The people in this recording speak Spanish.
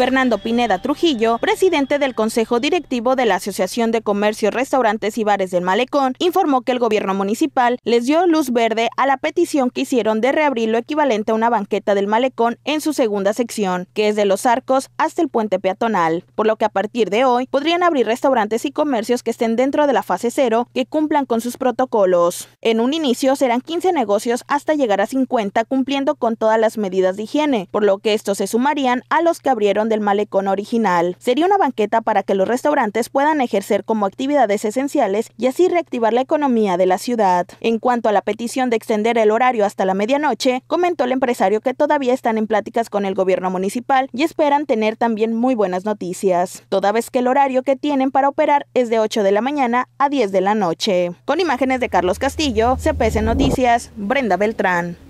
Fernando Pineda Trujillo, presidente del Consejo Directivo de la Asociación de Comercio, Restaurantes y Bares del Malecón, informó que el gobierno municipal les dio luz verde a la petición que hicieron de reabrir lo equivalente a una banqueta del Malecón en su segunda sección, que es de los arcos hasta el puente peatonal, por lo que a partir de hoy podrían abrir restaurantes y comercios que estén dentro de la fase cero que cumplan con sus protocolos. En un inicio serán 15 negocios hasta llegar a 50 cumpliendo con todas las medidas de higiene, por lo que estos se sumarían a los que abrieron del malecón original. Sería una banqueta para que los restaurantes puedan ejercer como actividades esenciales y así reactivar la economía de la ciudad. En cuanto a la petición de extender el horario hasta la medianoche, comentó el empresario que todavía están en pláticas con el gobierno municipal y esperan tener también muy buenas noticias, toda vez que el horario que tienen para operar es de 8 de la mañana a 10 de la noche. Con imágenes de Carlos Castillo, CPS Noticias, Brenda Beltrán.